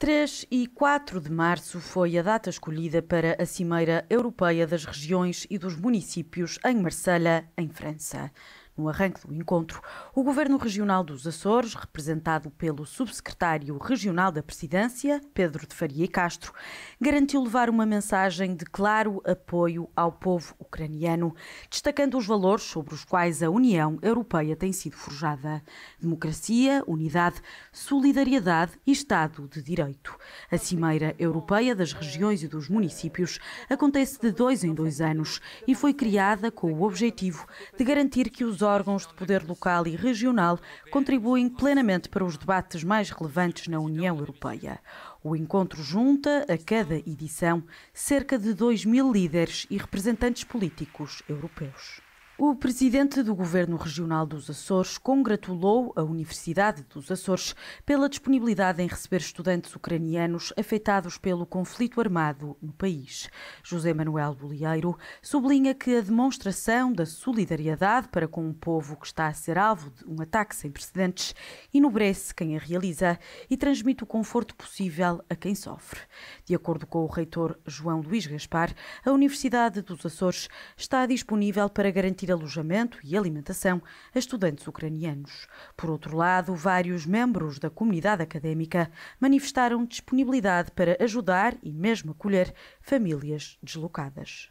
3 e 4 de março foi a data escolhida para a Cimeira Europeia das Regiões e dos Municípios em Marselha, em França. No arranque do encontro, o Governo Regional dos Açores, representado pelo Subsecretário Regional da Presidência, Pedro de Faria e Castro, garantiu levar uma mensagem de claro apoio ao povo ucraniano, destacando os valores sobre os quais a União Europeia tem sido forjada: democracia, unidade, solidariedade e Estado de Direito. A Cimeira Europeia das Regiões e dos Municípios acontece de dois em dois anos e foi criada com o objetivo de garantir que os órgãos de poder local e regional contribuem plenamente para os debates mais relevantes na União Europeia. O encontro junta, a cada edição, cerca de 2 mil líderes e representantes políticos europeus. O presidente do Governo Regional dos Açores congratulou a Universidade dos Açores pela disponibilidade em receber estudantes ucranianos afetados pelo conflito armado no país. José Manuel Bolieiro sublinha que a demonstração da solidariedade para com um povo que está a ser alvo de um ataque sem precedentes enobrece quem a realiza e transmite o conforto possível a quem sofre. De acordo com o reitor João Luís Gaspar, a Universidade dos Açores está disponível para garantir garantir alojamento e alimentação a estudantes ucranianos. Por outro lado, vários membros da comunidade académica manifestaram disponibilidade para ajudar e mesmo acolher famílias deslocadas.